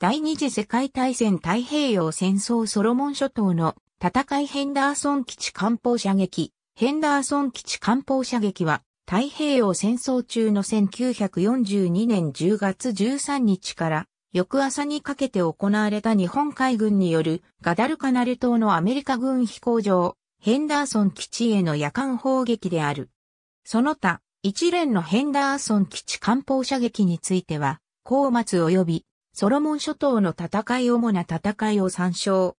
第二次世界大戦太平洋戦争ソロモン諸島の戦いヘンダーソン基地艦砲射撃。ヘンダーソン基地艦砲射撃は太平洋戦争中の1942年10月13日から翌朝にかけて行われた日本海軍によるガダルカナル島のアメリカ軍飛行場ヘンダーソン基地への夜間砲撃である。その他一連のヘンダーソン基地艦砲射撃については、高松及びソロモン諸島の戦い主な戦いを参照。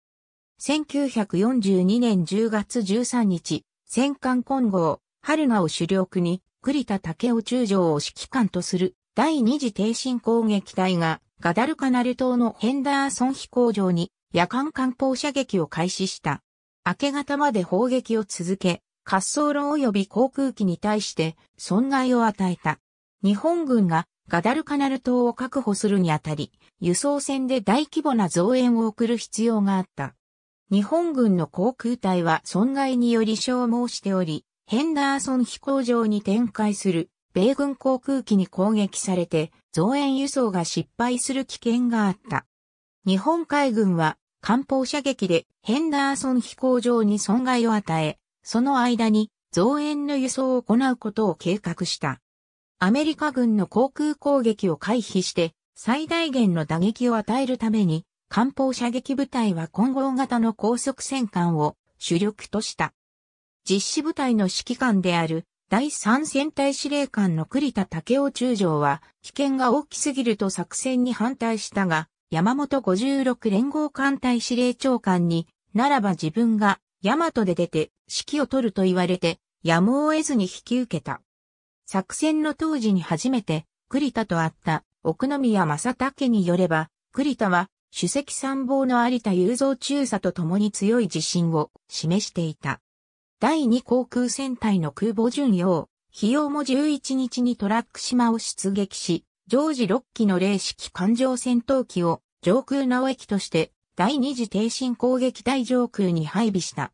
1942年10月13日、戦艦混合、春名を主力に、栗田武雄中将を指揮官とする第二次挺進攻撃隊がガダルカナル島のヘンダーソン飛行場に夜間艦砲射撃を開始した。明け方まで砲撃を続け、滑走路及び航空機に対して損害を与えた。日本軍がガダルカナル島を確保するにあたり、輸送船で大規模な増援を送る必要があった。日本軍の航空隊は損害により消耗しており、ヘンダーソン飛行場に展開する米軍航空機に攻撃されて増援輸送が失敗する危険があった。日本海軍は艦砲射撃でヘンダーソン飛行場に損害を与え、その間に増援の輸送を行うことを計画した。アメリカ軍の航空攻撃を回避して最大限の打撃を与えるために、艦砲射撃部隊は混合型の高速戦艦を主力とした。実施部隊の指揮官である第3戦隊司令官の栗田武雄中将は危険が大きすぎると作戦に反対したが、山本56連合艦隊司令長官に、ならば自分が大和で出て指揮を取ると言われて、やむを得ずに引き受けた。作戦の当時に初めて栗田と会った奥宮正武によれば、栗田は主席参謀の有田雄三中佐と共に強い自信を示していた。第二航空戦隊の空母巡洋、費用も11日にトラック島を出撃し、常時6機の零式艦上戦闘機を上空直駅として第二次停戦攻撃隊上空に配備した。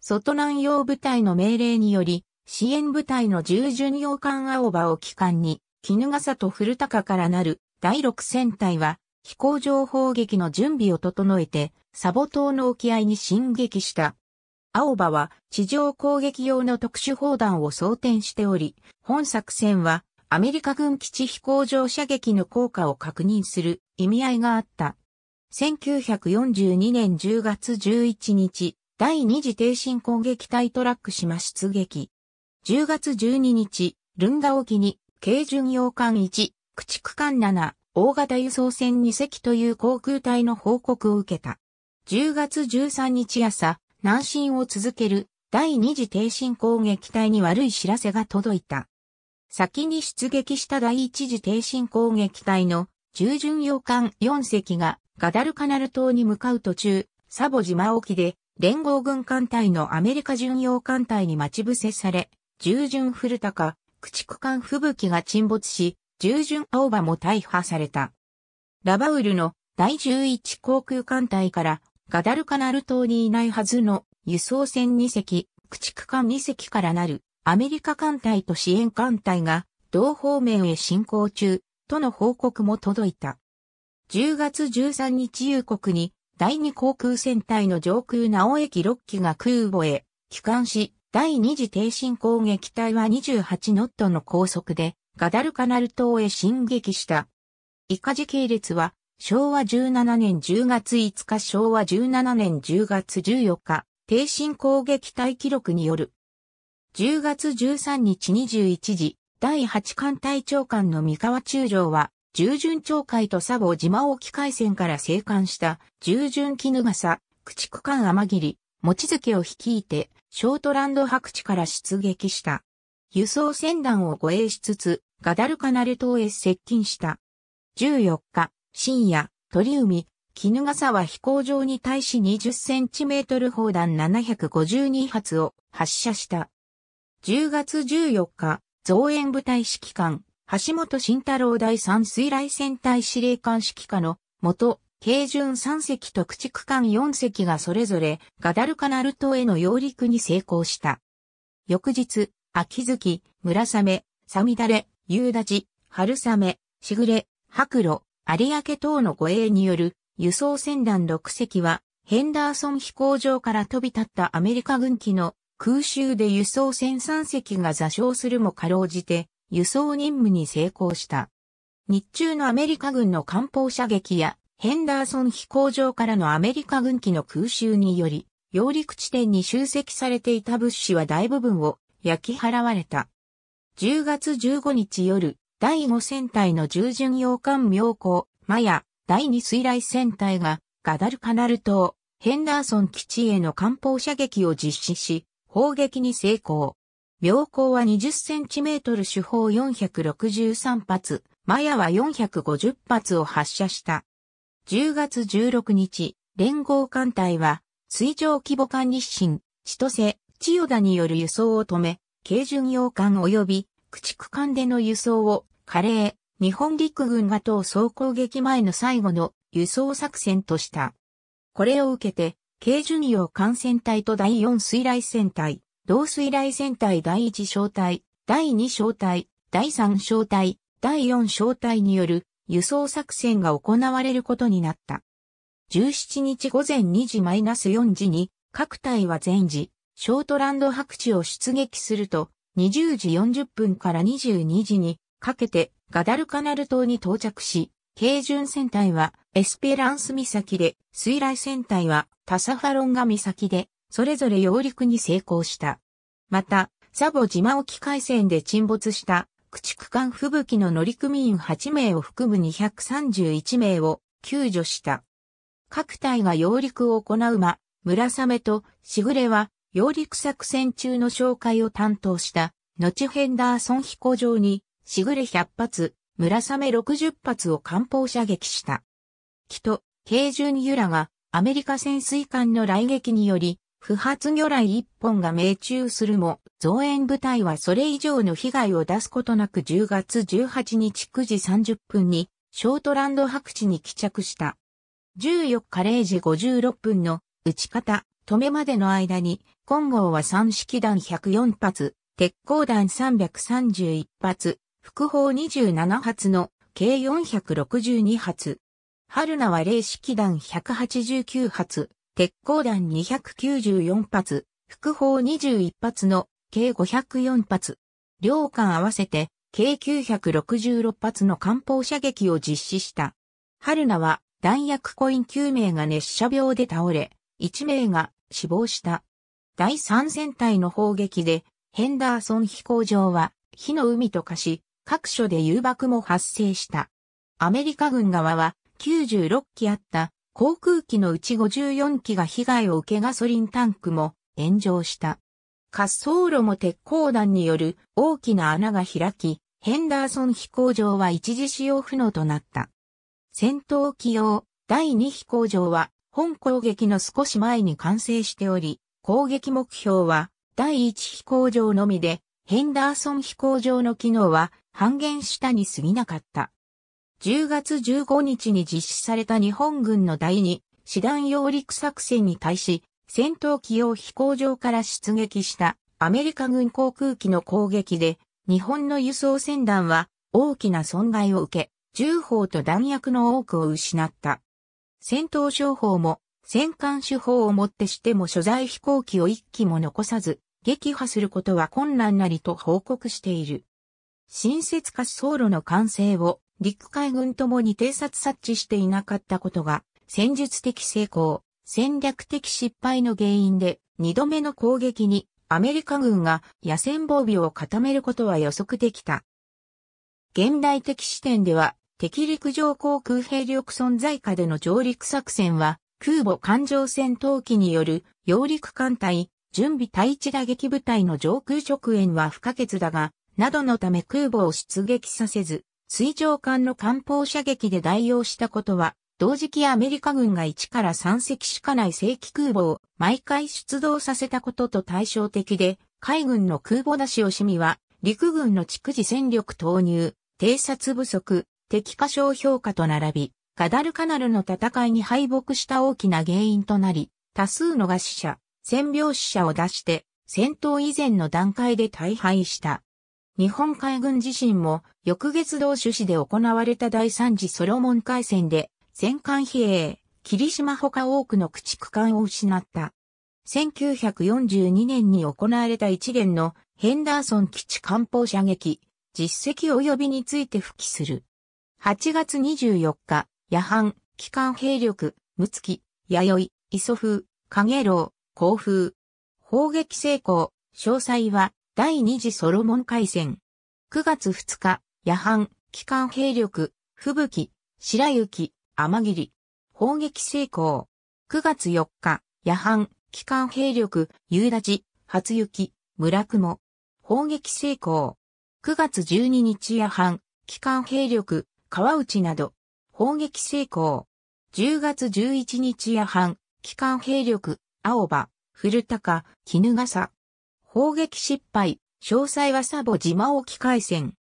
外南洋部隊の命令により、支援部隊の従巡洋艦青葉を機関に、絹笠と古高からなる第6戦隊は、飛行場砲撃の準備を整えて、サボ島の沖合に進撃した。青葉は地上攻撃用の特殊砲弾を装填しており、本作戦はアメリカ軍基地飛行場射撃の効果を確認する意味合いがあった。1942年10月11日、第二次低進攻撃隊トラック島出撃。10月12日、ルンダ沖に、軽巡洋艦1、駆逐艦7、大型輸送船2隻という航空隊の報告を受けた。10月13日朝、南進を続ける第二次挺進攻撃隊に悪い知らせが届いた。先に出撃した第一次挺進攻撃隊の中巡洋艦4隻がガダルカナル島に向かう途中、サボ島沖で連合軍艦隊のアメリカ巡洋艦隊に待ち伏せされ、従順古高、駆逐艦吹雪が沈没し、従順青葉も大破された。ラバウルの第11航空艦隊からガダルカナル島にいないはずの輸送船2隻、駆逐艦2隻からなるアメリカ艦隊と支援艦隊が同方面へ進行中との報告も届いた。10月13日夕刻に第2航空戦隊の上空直駅6機が空母へ帰還し、第二次低進攻撃隊は28ノットの高速でガダルカナル島へ進撃した。イカジ系列は昭和17年10月5日昭和17年10月14日低進攻撃隊記録による。10月13日21時、第8艦隊長官の三河中将は、従順町会と佐保島沖海戦から生還した、従順絹笠、駆逐艦天霧、餅月を率いて、ショートランド白地から出撃した。輸送船団を護衛しつつ、ガダルカナル島へ接近した。14日、深夜、鳥海、絹笠は飛行場に対し20センチメートル砲弾752発を発射した。10月14日、増援部隊指揮官、橋本慎太郎第三水雷戦隊司令官指揮下の、元、軽順3隻と駆逐艦4隻がそれぞれガダルカナル島への揚陸に成功した。翌日、秋月、村雨、サミダレ、夕立、春雨、しぐれ、白露、有明等の護衛による輸送船団6隻はヘンダーソン飛行場から飛び立ったアメリカ軍機の空襲で輸送船3隻が座礁するもかろうじて輸送任務に成功した。日中のアメリカ軍の艦砲射撃やヘンダーソン飛行場からのアメリカ軍機の空襲により、揚陸地点に集積されていた物資は大部分を焼き払われた。10月15日夜、第5戦隊の従順洋艦妙高、マヤ、第2水雷戦隊が、ガダルカナル島、ヘンダーソン基地への艦砲射撃を実施し、砲撃に成功。妙高は20センチメートル主砲463発、マヤは450発を発射した。10月16日、連合艦隊は、水上規模管理指針、千歳、千代田による輸送を止め、軽巡洋艦及び駆逐艦での輸送を、カレー、日本陸軍が等総攻撃前の最後の輸送作戦とした。これを受けて、軽巡洋艦船隊と第4水雷船隊、同水雷船隊第1小隊、第2小隊、第3小隊、第4小隊による輸送作戦が行われることになった。17日午前2時 -4 時に各隊は全時、ショートランド白地を出撃すると、20時40分から22時にかけてガダルカナル島に到着し、軽巡船隊はエスペランス岬で、水雷船隊はタサファロンガ岬で、それぞれ揚陸に成功した。また、サボ島沖海戦で沈没した駆逐艦吹雪の乗組員8名を含む231名を救助した。各隊が揚陸を行う間、村雨としぐれは揚陸作戦中の紹介を担当した、後ヘンダーソン飛行場に、しぐれ100発、村雨60発を艦砲射撃した。木と、軽巡由良がアメリカ潜水艦の来撃により、不発魚雷一本が命中するも、増援部隊はそれ以上の被害を出すことなく10月18日9時30分に、ショートランド白地に帰着した。14日0時56分の打ち方、止めまでの間に、金号は3式弾104発、鉄鋼弾331発、副砲27発の計462発。春菜は0式弾189発、鉄鋼弾294発、副砲21発の計504発。両艦合わせて計966発の艦砲射撃を実施した。春名は弾薬コイン9名が熱射病で倒れ、1名が死亡した。第3戦隊の砲撃で、ヘンダーソン飛行場は火の海と化し、各所で誘爆も発生した。アメリカ軍側は96機あった航空機のうち54機が被害を受けガソリンタンクも炎上した。滑走路も鉄鋼弾による大きな穴が開き、ヘンダーソン飛行場は一時使用不能となった。戦闘機用第2飛行場は本攻撃の少し前に完成しており、攻撃目標は第1飛行場のみで、ヘンダーソン飛行場の機能は半減したに過ぎなかった。10月15日に実施された日本軍の第2師団揚陸作戦に対し、戦闘機用飛行場から出撃したアメリカ軍航空機の攻撃で、日本の輸送船団は大きな損害を受け、銃砲と弾薬の多くを失った。戦闘商法も戦艦手法をもってしても所在飛行機を一機も残さず、撃破することは困難なりと報告している。新設滑走路の完成を陸海軍ともに偵察察知していなかったことが、戦術的成功、戦略的失敗の原因で、二度目の攻撃にアメリカ軍が野戦防備を固めることは予測できた。現代的視点では、敵陸上航空兵力存在下での上陸作戦は、空母艦上戦闘機による揚陸艦隊、準備対地打撃部隊の上空直援は不可欠だが、などのため空母を出撃させず、水上艦の艦砲射撃で代用したことは、同時期アメリカ軍が1から3隻しかない正規空母を毎回出動させたことと対照的で、海軍の空母出し惜しみは、陸軍の逐次戦力投入、偵察不足、敵過小評価と並び、ガダルカナルの戦いに敗北した大きな原因となり、多数の餓死者、戦病死者を出して、戦闘以前の段階で大敗した。日本海軍自身も翌月同種市で行われた第三次ソロモン海戦で戦艦比叡、霧島ほか多くの駆逐艦を失った。1942年に行われた一連のヘンダーソン基地艦砲射撃、実績及びについて付記する。8月24日、夜半、機関兵力、むつき、弥生、磯風、影楼、甲風。砲撃成功、詳細は第二次ソロモン海戦。9月2日、夜半、機関兵力、吹雪、白雪、天霧。砲撃成功。9月4日、夜半、機関兵力、夕立、初雪、村雲。砲撃成功。9月12日夜半、機関兵力、川内など。砲撃成功。10月11日夜半、機関兵力、青葉、古高、絹笠。砲撃失敗、詳細はサボ島沖海戦。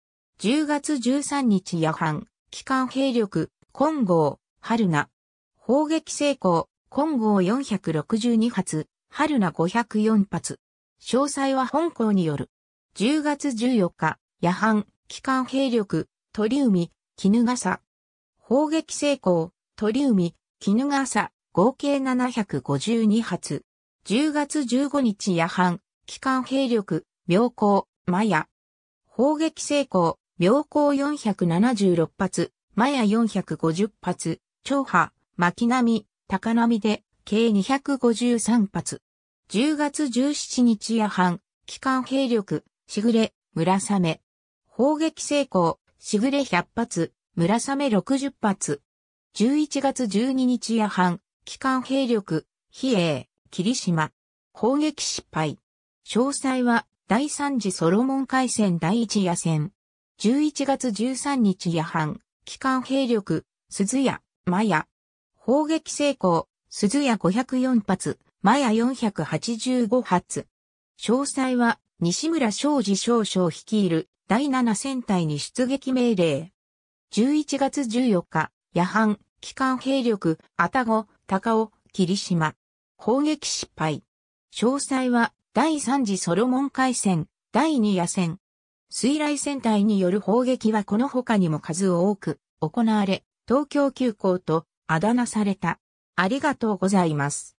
10月13日夜半、機関兵力、金剛、春名。砲撃成功、金剛462発、春名504発。詳細は本校による。10月14日、夜半、機関兵力、鳥海、絹笠。砲撃成功、鳥海、絹笠、合計752発。10月15日夜半、機関兵力、秒光、マヤ。砲撃成功、秒光476発、マヤ450発、長波、巻波、高波で、計253発。10月17日夜半、機関兵力、しぐれ、村雨。砲撃成功、しぐれ100発、村雨60発。11月12日夜半、機関兵力、比叡、霧島。砲撃失敗。詳細は第三次ソロモン海戦第一夜戦。11月13日夜半、機関兵力、鈴屋、マヤ。砲撃成功、鈴屋504発、マヤ485発。詳細は、西村昌司少将率いる第7戦隊に出撃命令。11月14日、夜半、機関兵力、愛宕、高尾、霧島。砲撃失敗。詳細は、第3次ソロモン海戦、第2夜戦。水雷戦隊による砲撃はこの他にも数多く行われ、東京急行とあだ名された。ありがとうございます。